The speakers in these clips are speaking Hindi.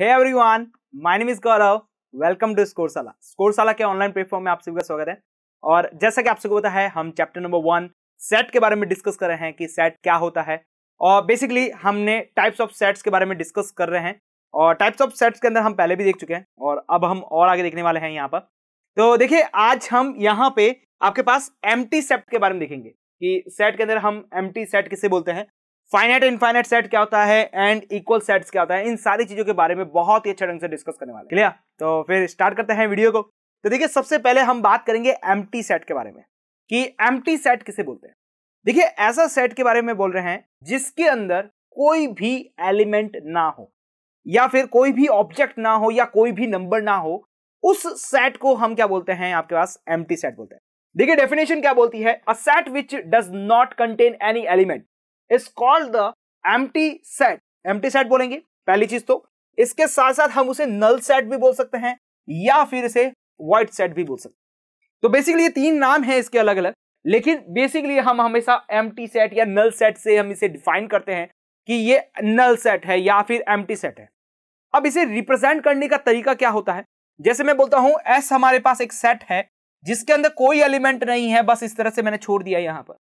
Hey everyone my name is Gaurav welcome to Scoreshala Scoreshala के ऑनलाइन प्लेटफॉर्म में आप सभी का स्वागत है और जैसा कि आप सबको पता है हम चैप्टर नंबर वन सेट के बारे में डिस्कस कर रहे हैं कि सेट क्या होता है और बेसिकली हमने टाइप्स ऑफ सेट्स के बारे में डिस्कस कर रहे हैं और टाइप्स ऑफ सेट्स के अंदर हम पहले भी देख चुके हैं और अब हम और आगे देखने वाले हैं यहाँ पर तो देखिए आज हम यहाँ पे आपके पास एम सेट के बारे में देखेंगे कि सेट के अंदर हम एम सेट किसे बोलते हैं फाइनेट इनफाइनेट सेट क्या होता है एंड इक्वल सेट्स क्या होता है इन सारी चीजों के बारे में बहुत ही अच्छे ढंग से डिस्कस करने वाले क्लियर तो फिर स्टार्ट करते हैं वीडियो को तो देखिए सबसे पहले हम बात करेंगे एम सेट के बारे में कि एम सेट किसे बोलते हैं देखिए ऐसा सेट के बारे में बोल रहे हैं जिसके अंदर कोई भी एलिमेंट ना हो या फिर कोई भी ऑब्जेक्ट ना हो या कोई भी नंबर ना हो उस सेट को हम क्या बोलते हैं आपके पास एम सेट बोलते हैं देखिए डेफिनेशन क्या बोलती है a set which does not contain any element is called the empty set empty set बोलेंगे पहली चीज तो इसके साथ साथ हम उसे नल सेट भी बोल सकते हैं या फिर इसे व्हाइट सेट भी बोल सकते हैं तो बेसिकली ये तीन नाम है इसके अलग अलग लेकिन बेसिकली हम हमेशा एम सेट या नल सेट से हम इसे डिफाइन करते हैं कि ये नल सेट है या फिर एम सेट है अब इसे रिप्रेजेंट करने का तरीका क्या होता है जैसे मैं बोलता हूं एस हमारे पास एक सेट है जिसके अंदर कोई एलिमेंट नहीं है बस इस तरह से मैंने छोड़ दिया यहां पर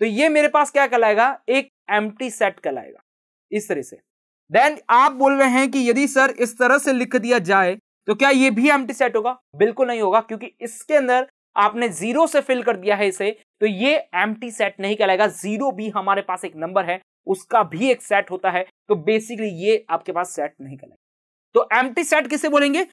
तो ये मेरे पास क्या कहलाएगा एक एम सेट कहलाएगा इस तरह से देन आप बोल रहे हैं कि यदि सर इस तरह से लिख दिया जाए तो क्या ये भी एम सेट होगा बिल्कुल नहीं होगा क्योंकि इसके अंदर आपने जीरो से फिल कर दिया है इसे तो ये एम सेट नहीं कहलाएगा जीरो भी हमारे पास एक नंबर है उसका भी एक सेट होता है तो बेसिकली ये आपके पास सेट नहीं कहलाएगा तो टी सेट किसे बोलेंगे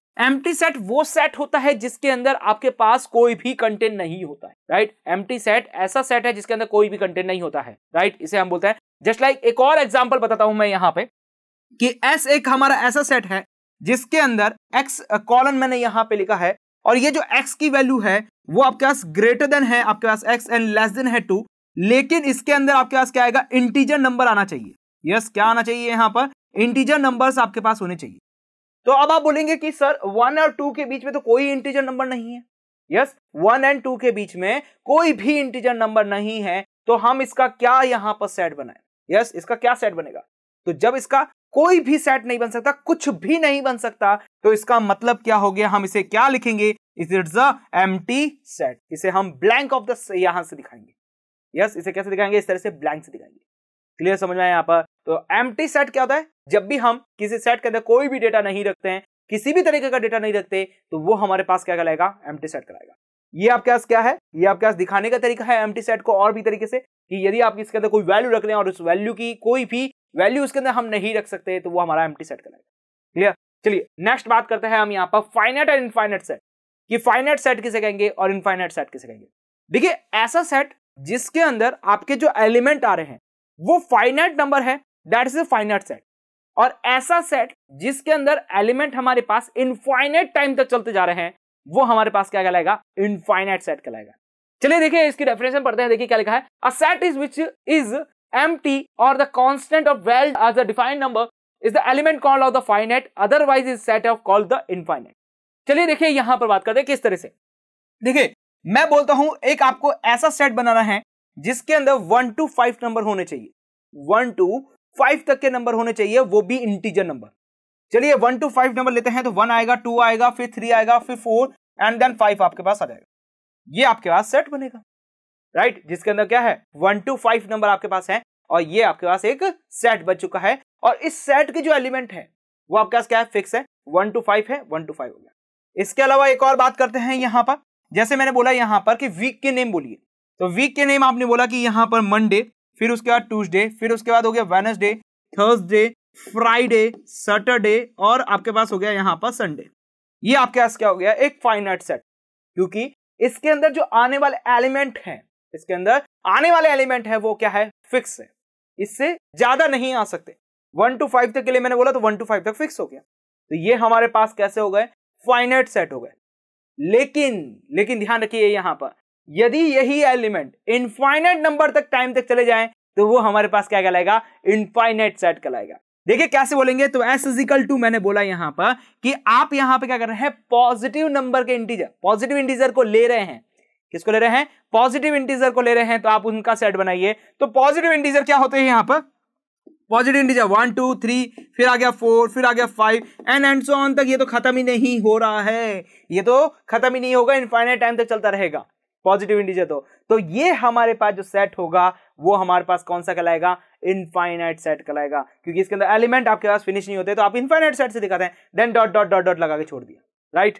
टी सेट वो सेट होता है जिसके अंदर आपके पास कोई भी कंटेंट नहीं होता है राइट टी सेट ऐसा सेट है जिसके अंदर कोई भी कंटेंट नहीं होता है राइट इसे हम बोलते हैं जस्ट लाइक एक और एग्जाम्पल बताता हूं मैं यहाँ पे कि एस एक हमारा ऐसा सेट है जिसके अंदर एक्स कॉलन मैंने यहाँ पे लिखा है और ये जो एक्स की वैल्यू है वो आपके पास ग्रेटर देन है आपके पास एक्स एंड लेस देन है टू लेकिन इसके अंदर आपके पास क्या आएगा इंटीजर नंबर आना चाहिए यस yes, क्या आना चाहिए यहाँ पर इंटीजर नंबर्स आपके पास होने चाहिए तो अब आप बोलेंगे कि सर वन और टू के बीच में तो कोई इंटीजर नंबर नहीं है यस वन एंड टू के बीच में कोई भी इंटीजर नंबर नहीं है तो हम इसका क्या यहां पर सेट बनाए यस इसका क्या सेट बनेगा तो जब इसका कोई भी सेट नहीं बन सकता कुछ भी नहीं बन सकता तो इसका मतलब क्या हो गया हम इसे क्या लिखेंगे इट एम टी सेट इसे हम ब्लैंक ऑफ द यहां से दिखाएंगे यस yes, इसे कैसे दिखाएंगे इस तरह से ब्लैंक से दिखाएंगे क्लियर समझ में आया यहां पर तो एम टी सेट क्या होता है जब भी हम किसी सेट के अंदर कोई भी डेटा नहीं रखते हैं किसी भी तरीके का डेटा नहीं रखते तो वो हमारे पास क्या कहलाएगा एम सेट कराएगा ये आपके पास क्या है ये आपके पास दिखाने का तरीका है एम सेट को और भी तरीके से कि यदि आप इसके अंदर कोई वैल्यू रख रहे हैं और उस वैल्यू की कोई भी वैल्यू उसके अंदर हम नहीं रख सकते तो वो हमारा एम सेट कराएगा क्लियर चलिए नेक्स्ट बात करते हैं हम यहाँ पर फाइनेट एंड इनफाइनेट सेट कि फाइनेट सेट किसे कहेंगे और इनफाइनेट सेट किसे कहेंगे देखिए ऐसा सेट जिसके अंदर आपके जो एलिमेंट आ रहे हैं वो फाइनेट नंबर है that is a finite set और ऐसा सेट जिसके अंदर एलिमेंट हमारे पास इनफाइनाइट टाइम तक चलते जा रहे हैं वो हमारे पास क्या कहलाएगा इनफाइनाइट सेट कहलाएगा चलिए देखिए इसकी डेफिनेशन पढ़ते हैं देखिए क्या लिखा है a set is which is empty और the constant of well as a defined number is the element called of the finite otherwise is set of called the infinite चलिए देखिए यहां पर बात करते हैं किस तरह से देखिए मैं बोलता हूं एक आपको ऐसा सेट बनाना है जिसके अंदर वन टू फाइव नंबर होने चाहिए वन टू फाइव तक के नंबर होने चाहिए वो भी इंटीजर नंबर चलिए वन टू फाइव नंबर लेते हैं तो वन आएगा टू आएगा फिर थ्री आएगा फिर फोर एंड देन फाइव आपके पास आ जाएगा ये आपके पास सेट बनेगा राइट right? जिसके अंदर क्या है वन टू फाइव नंबर आपके पास है और ये आपके पास एक सेट बन चुका है और इस सेट के जो एलिमेंट है वो आपके पास क्या है फिक्स है वन टू फाइव है वन टू फाइव हो गया इसके अलावा एक और बात करते हैं यहाँ पर जैसे मैंने बोला यहाँ पर कि वीक के नेम बोलिए तो वीक के नेम आपने बोला कि यहाँ पर मंडे फिर उसके बाद ट्यूजडे फिर उसके बाद हो गया वेनसडे थर्सडे फ्राइडे सैटरडे और आपके पास हो गया यहाँ पर संडे ये आपके पास क्या हो गया एक फाइनाइट सेट क्योंकि इसके अंदर जो आने वाले एलिमेंट हैं इसके अंदर आने वाले एलिमेंट है वो क्या है फिक्स है इससे ज्यादा नहीं आ सकते वन टू फाइव तक के लिए मैंने बोला तो वन टू फाइव तक फिक्स हो गया तो ये हमारे पास कैसे हो गए फाइनाइट सेट हो गए लेकिन लेकिन ध्यान रखिए यहां पर यदि यही एलिमेंट इनफाइनाइट नंबर तक टाइम तक चले जाए तो वो हमारे पास क्या कहलाएगा इनफाइनाइट सेट कहलाएगा देखिए कैसे बोलेंगे तो एस इजिकल टू मैंने बोला यहां पर कि आप यहां पे क्या कर रहे हैं पॉजिटिव नंबर के इंटीजर पॉजिटिव इंटीजर को ले रहे हैं किसको ले रहे हैं पॉजिटिव इंटीजर को ले रहे हैं तो आप उनका सेट बनाइए तो पॉजिटिव इंटीजर क्या होते हैं यहां पर positive integer one two three फिर आ गया फोर फिर आ गया five and and so on तक ये तो खत्म ही नहीं हो रहा है ये तो खत्म ही नहीं होगा इनफाइनाइट टाइम तक चलता रहेगा पॉजिटिव इंटीजर तो तो ये हमारे पास जो सेट होगा वो हमारे पास कौन सा कहलाएगा इनफाइनाइट सेट कहलाएगा क्योंकि इसके अंदर एलिमेंट आपके पास फिनिश नहीं होते तो आप इनफाइनाइट सेट से दिखाते हैं then dot dot dot dot लगा के छोड़ दिया राइट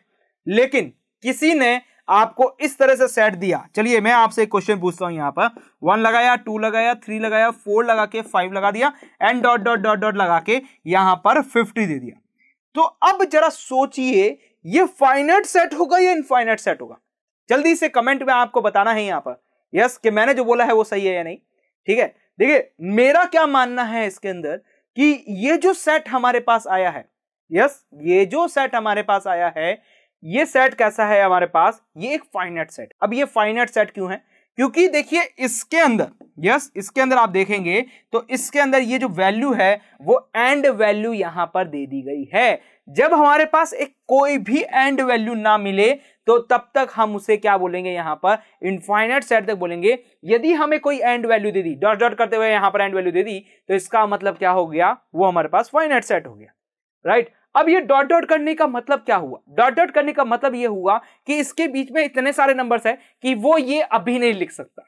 लेकिन किसी ने आपको इस तरह से सेट दिया चलिए मैं आपसे एक क्वेश्चन पूछता हूं यहां पर वन लगाया टू लगाया थ्री लगाया फोर लगा के फाइव लगा दिया N dot dot dot dot लगा के यहां पर फिफ्टी दे दिया तो अब जरा सोचिए ये फाइनाइट सेट होगा या इनफाइनाइट सेट होगा जल्दी से कमेंट में आपको बताना है यहाँ पर यस कि मैंने जो बोला है वो सही है या नहीं ठीक है देखिए मेरा क्या मानना है इसके अंदर कि ये जो सेट हमारे पास आया है यस ये जो सेट हमारे पास आया है ये सेट कैसा है हमारे पास ये एक फाइनेट सेट अब ये फाइनेट सेट क्यों है क्योंकि देखिए इसके अंदर यस इसके अंदर आप देखेंगे तो इसके अंदर ये जो वैल्यू है वो एंड वैल्यू यहां पर दे दी गई है जब हमारे पास एक कोई भी एंड वैल्यू ना मिले तो तब तक हम उसे क्या बोलेंगे यहां पर इनफाइनाइट सेट तक बोलेंगे यदि हमें कोई एंड वैल्यू दे दी डॉट डॉट करते हुए यहां पर एंड वैल्यू दे दी तो इसका मतलब क्या हो गया वो हमारे पास फाइनाइट सेट हो गया राइट अब ये डॉट डॉट करने का मतलब क्या हुआ डॉट डॉट करने का मतलब ये हुआ कि इसके बीच में इतने सारे नंबर्स हैं कि वो ये अभी नहीं लिख सकता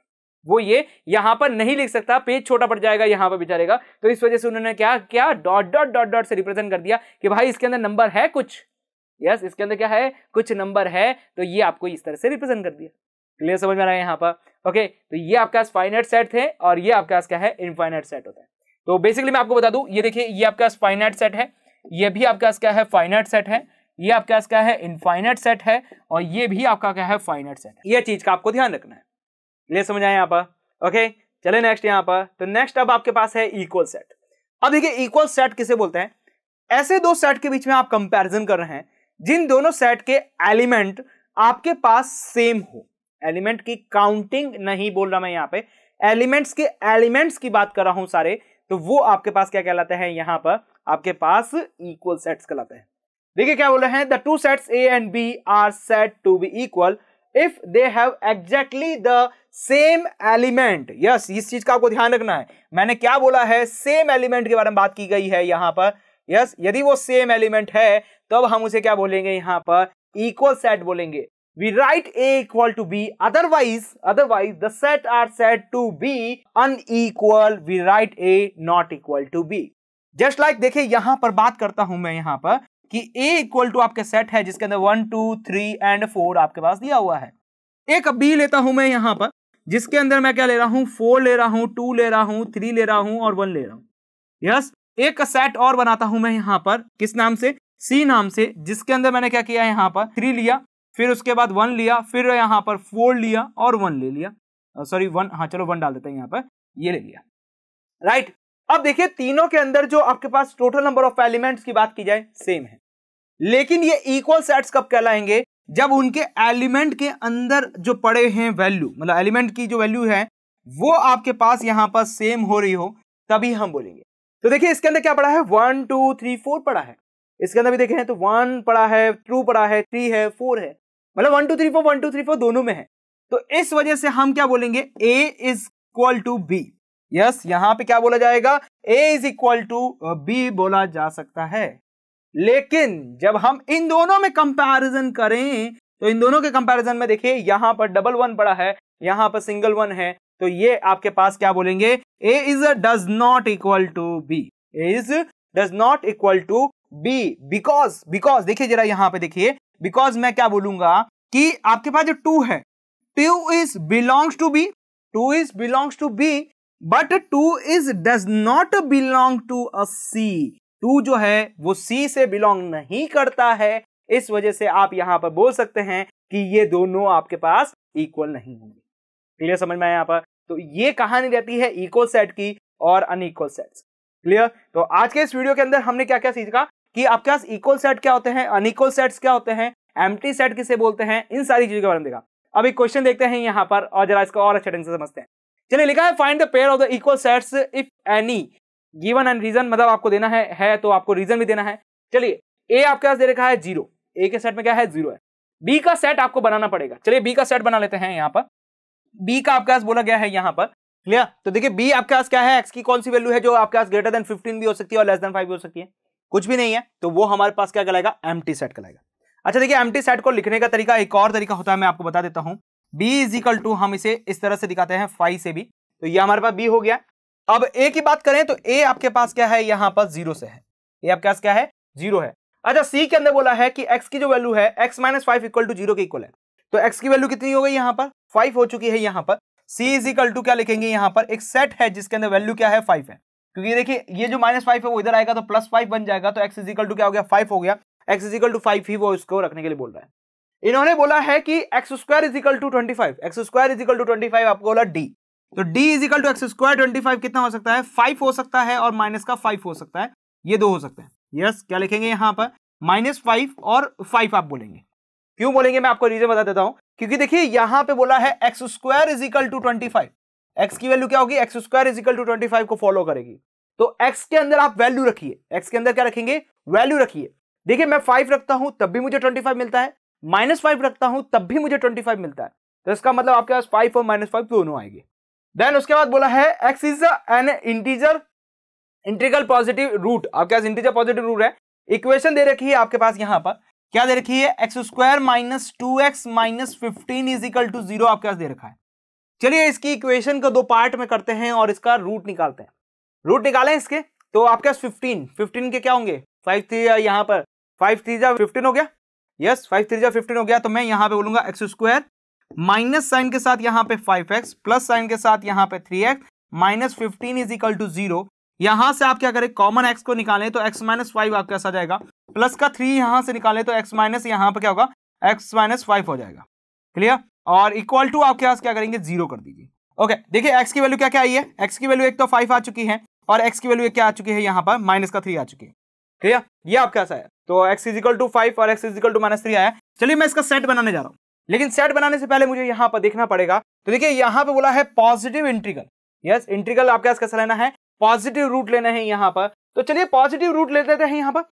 वो ये यहां पर नहीं लिख सकता पेज छोटा पड़ जाएगा यहां पर बिचारेगा तो इस वजह से उन्होंने क्या क्या डॉट डॉट डॉट डॉट से रिप्रेजेंट कर दिया कि भाई इसके अंदर नंबर है कुछ यस इसके अंदर क्या है कुछ नंबर है तो ये आपको इस तरह से रिप्रेजेंट कर दिया क्लियर समझ में आ रहा है यहाँ पर ओके तो ये आपके पास फाइनाइट सेट थे और ये आपके पास क्या है इनफाइनाइट सेट होता है तो बेसिकली मैं आपको बता दूं ये देखिए ये आपके पास फाइनाइट सेट है ये भी आपके पास क्या है फाइनाइट सेट है ये आपके पास क्या है इनफाइनाइट सेट है और ये भी आपका क्या है फाइनाइट सेट है ये चीज का आपको ध्यान रखना है ले समझ आए यहाँ पर ओके चले नेक्स्ट यहाँ पर तो नेक्स्ट अब आपके पास है इक्वल सेट अब देखिए इक्वल सेट किसे बोलते हैं ऐसे दो सेट के बीच में आप कंपैरिजन कर रहे हैं जिन दोनों सेट के एलिमेंट आपके पास सेम हो एलिमेंट की काउंटिंग नहीं बोल रहा मैं यहाँ पे एलिमेंट्स के एलिमेंट्स की बात कर रहा हूं सारे तो वो आपके पास क्या कहलाते हैं यहां पर आपके पास इक्वल सेट्स कहलाते हैं देखिए क्या रहे हैं the two sets A and B are set to be equal if they have exactly the same element yes इस चीज का आपको ध्यान रखना है मैंने क्या बोला है सेम एलिमेंट के बारे में बात की गई है यहां पर यस yes, यदि वो सेम एलिमेंट है तब तो हम उसे क्या बोलेंगे यहां पर इक्वल सेट बोलेंगे we write A equal to B. Otherwise, otherwise the set are said to be unequal. We write A not equal to B. Just like like, देखिए यहां पर बात करता हूं मैं यहां पर कि A इक्वल टू आपके सेट है जिसके अंदर one two three and four आपके पास दिया हुआ है एक बी लेता हूं मैं यहां पर जिसके अंदर मैं क्या ले रहा हूं फोर ले रहा हूं टू ले रहा हूं थ्री ले रहा हूं और वन ले रहा हूं यस एक सेट और बनाता हूं मैं यहां पर किस नाम से सी नाम से जिसके अंदर मैंने क्या किया यहां पर थ्री लिया फिर उसके बाद वन लिया फिर यहाँ पर फोर लिया और वन ले लिया सॉरी वन हाँ चलो वन डाल देते हैं यहाँ पर ये ले लिया राइट right. अब देखिए तीनों के अंदर जो आपके पास टोटल नंबर ऑफ एलिमेंट्स की बात की जाए सेम है लेकिन ये इक्वल सेट्स कब कहलाएंगे जब उनके एलिमेंट के अंदर जो पड़े हैं वैल्यू मतलब एलिमेंट की जो वैल्यू है वो आपके पास यहाँ पर सेम हो रही हो तभी हम बोलेंगे तो देखिए इसके अंदर क्या पड़ा है वन टू थ्री फोर पड़ा है इसके अंदर भी देखें तो वन पड़ा है टू पड़ा है थ्री है फोर है मतलब one two three four one two three four दोनों में है तो इस वजह से हम क्या बोलेंगे A is equal to B yes यहां पे क्या बोला जाएगा A is equal to B बोला जा सकता है लेकिन जब हम इन दोनों में कंपैरिजन करें तो इन दोनों के कंपैरिजन में देखिए यहां पर डबल वन पड़ा है यहां पर सिंगल वन है तो ये आपके पास क्या बोलेंगे A is does not equal to B A is does not equal to B because because देखिए जरा यहां पे देखिए बिकॉज मैं क्या बोलूंगा कि आपके पास जो टू है two is belongs to B two is belongs to B but two is does not belong to a C two जो है वो सी से बिलोंग नहीं करता है इस वजह से आप यहां पर बोल सकते हैं कि ये दोनों आपके पास इक्वल नहीं होंगे क्लियर समझ में आया यहां पर तो ये कहानी रहती है इक्वल सेट की और अनइक्वल सेट्स क्लियर तो आज के इस वीडियो के अंदर हमने क्या क्या सीखा कि आपके पास इक्वल सेट क्या होते हैं अनइक्वल सेट्स क्या होते हैं एम्प्टी सेट किसे बोलते हैं इन सारी चीजों के बारे में देखा अब एक क्वेश्चन देखते हैं यहाँ पर और जरा इसको और अच्छे ढंग से समझते हैं चलिए लिखा है find the pair of the equal sets if any given and reason मतलब आपको देना है है तो आपको रीजन भी देना है चलिए ए आपके पास दे रखा है जीरो ए के सेट में क्या है जीरो है बी का सेट आपको बनाना पड़ेगा चलिए बी का सेट बना लेते हैं यहाँ पर बी का आपके पास बोला गया है यहाँ पर क्लियर तो देखिए बी आपके पास क्या है एक्स की कौन सी वैल्यू है जो आपके पास ग्रेटर देन 15 भी हो सकती है और लेस देन 5 भी हो सकती है कुछ भी नहीं है तो वो हमारे पास क्या कहलाएगा एम सेट कहलाएगा अच्छा देखिए एम सेट को लिखने का तरीका एक और तरीका होता है मैं आपको बता देता हूँ बी इज इक्वल टू हम इसे इस तरह से दिखाते हैं फाइव से भी तो ये हमारे पास बी हो गया अब ए की बात करें तो ए आपके पास क्या है यहाँ पर जीरो से है ये आपके पास क्या है जीरो है अच्छा सी के अंदर बोला है कि एक्स की जो वैल्यू है x minus five equal to zero के इक्वल है तो एक्स की वैल्यू कितनी हो गई यहाँ पर फाइव हो चुकी है यहाँ पर सी इज इक्वल टू क्या लिखेंगे यहाँ पर एक सेट है जिसके अंदर वैल्यू क्या है फाइव है क्योंकि देखिए ये जो माइनस फाइव है वो इधर आएगा तो प्लस फाइव बन जाएगा तो एक्स इजिकल टू क्या हो गया फाइव हो गया एक्स इजिकल टू फाइव ही वो इसको रखने के लिए बोल रहा है इन्होंने बोला है कि x square equal to twenty five x square equal to twenty five आपको बोला डी तो D equal to x square twenty five कितना हो सकता है फाइव हो सकता है और माइनस का फाइव हो सकता है ये दो हो सकते हैं यस yes, क्या लिखेंगे यहाँ पर माइनस फाइव और फाइव आप बोलेंगे क्यों बोलेंगे मैं आपको रीजन बता देता हूँ क्योंकि देखिए यहाँ पे बोला है x square equal to twenty five x की वैल्यू क्या होगी x square equal to twenty को फॉलो करेगी तो एक्स के अंदर आप वैल्यू रखिए एक्स के अंदर क्या रखेंगे वैल्यू रखिए देखिए मैं फाइव रखता हूं तब भी मुझे ट्वेंटी फाइव मिलता है माइनस फाइव रखता हूं तब भी मुझे ट्वेंटी फाइव मिलता है तो इसका मतलब आपके पास फाइव और माइनस फाइव दोनों आएंगे देन उसके बाद बोला है x is an integer integral positive root आपके पास इंटीजर पॉजिटिव रूट है इक्वेशन दे रखी है आपके पास यहाँ पर क्या दे रखी है x square minus two x minus fifteen is equal to zero आपके पास दे रखा है चलिए इसकी इक्वेशन को दो पार्ट में करते हैं और इसका रूट निकालते हैं रूट निकालें इसके तो आपके पास फिफ्टीन फिफ्टीन के क्या होंगे फाइव थ्री यहाँ पर फाइव थ्री जा फिफ्टीन हो गया यस फाइव थ्री जा फिफ्टीन हो गया तो मैं यहाँ पे बोलूंगा एक्स स्क्वायर माइनस साइन के साथ यहाँ पे फाइव एक्स प्लस साइन के साथ यहाँ पे three x minus fifteen is equal to zero यहाँ से आप क्या करें कॉमन एक्स को निकालें तो एक्स माइनस फाइव आपके पास आ जाएगा प्लस का थ्री यहाँ से निकालें तो एक्स माइनस यहाँ पर क्या होगा एक्स माइनस फाइव हो जाएगा क्लियर और इक्वल टू आपके पास क्या करेंगे जीरो कर दीजिए ओके देखिए एक्स की वैल्यू क्या क्या आई है एक्स की वैल्यू एक तो फाइव आ चुकी है और एक्स की वैल्यू क्या आ चुकी है यहाँ पर माइनस का थ्री आ चुकी है क्लियर ये आपके पास आया तो एक्स इजिकल टू फाइव और x equal to minus three आया चलिए मैं इसका सेट बनाने जा रहा हूँ लेकिन सेट बनाने से पहले मुझे यहाँ पर देखना पड़ेगा तो देखिए यहाँ पे बोला है पॉजिटिव इंट्रीगल यस इंट्रीगल आपके पास कैसा लेना है पॉजिटिव रूट लेना है यहाँ पर तो चलिए पॉजिटिव रूट लेते हैं यहाँ पर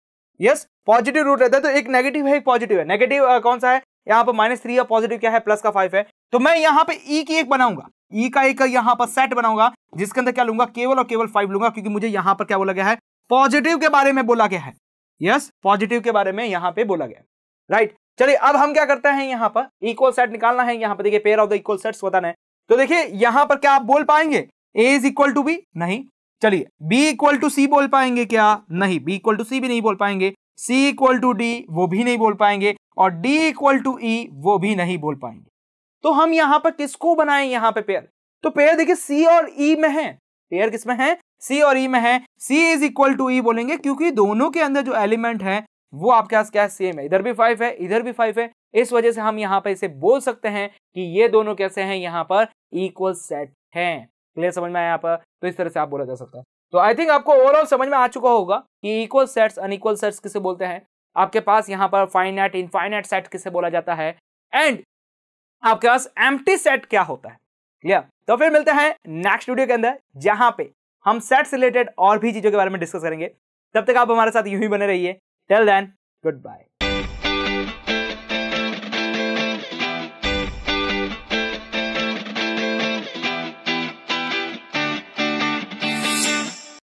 यस पॉजिटिव रूट लेते हैं तो एक नेगेटिव है एक पॉजिटिव है नेगेटिव कौन सा है यहाँ पर माइनस थ्री है पॉजिटिव क्या है प्लस का फाइव है तो मैं यहाँ पे ई e की एक बनाऊंगा ई e का एक यहाँ पर सेट बनाऊंगा जिसके अंदर क्या लूंगा केवल और केवल फाइव लूंगा क्योंकि मुझे यहाँ पर क्या बोला गया है पॉजिटिव के बारे में बोला गया है यस पॉजिटिव के बारे में यहाँ पे बोला गया राइट चलिए अब हम क्या करते हैं यहाँ पर इक्वल सेट निकालना है यहाँ पर देखिए pair of the equal sets बताना है तो देखिए यहाँ पर क्या आप बोल पाएंगे A is equal to B नहीं चलिए बी इक्वल टू सी बोल पाएंगे क्या नहीं बी इक्वल टू सी भी नहीं बोल पाएंगे सी इक्वल टू डी वो भी नहीं बोल पाएंगे और डी इक्वल टू ई वो भी नहीं बोल पाएंगे तो हम यहां पर किसको बनाए यहां पे पेयर तो पेयर देखिए सी और ई e में है पेयर किसमें है सी और ई e में है C is equal to E बोलेंगे क्योंकि दोनों के अंदर जो एलिमेंट है वो आपके पास क्या सेम है इधर भी फाइव है इधर भी फाइव है इस वजह से हम यहाँ पर इसे बोल सकते हैं कि ये दोनों कैसे हैं यहाँ पर इक्वल सेट हैं क्लियर समझ में आया यहाँ पर तो इस तरह से आप बोला जा सकता है तो आई थिंक आपको ओवरऑल समझ में आ चुका होगा कि इक्वल सेट्स अनइक्वल सेट्स किसे बोलते हैं आपके पास यहाँ पर फाइनेट इनफाइनाइट सेट किसे बोला जाता है एंड आपके पास एम्प्टी सेट क्या होता है क्लियर तो फिर मिलते हैं नेक्स्ट वीडियो के अंदर जहां पे हम सेट से रिलेटेड और भी चीजों के बारे में डिस्कस करेंगे तब तक आप हमारे साथ यूं ही बने रहिए टेल देन गुड बाय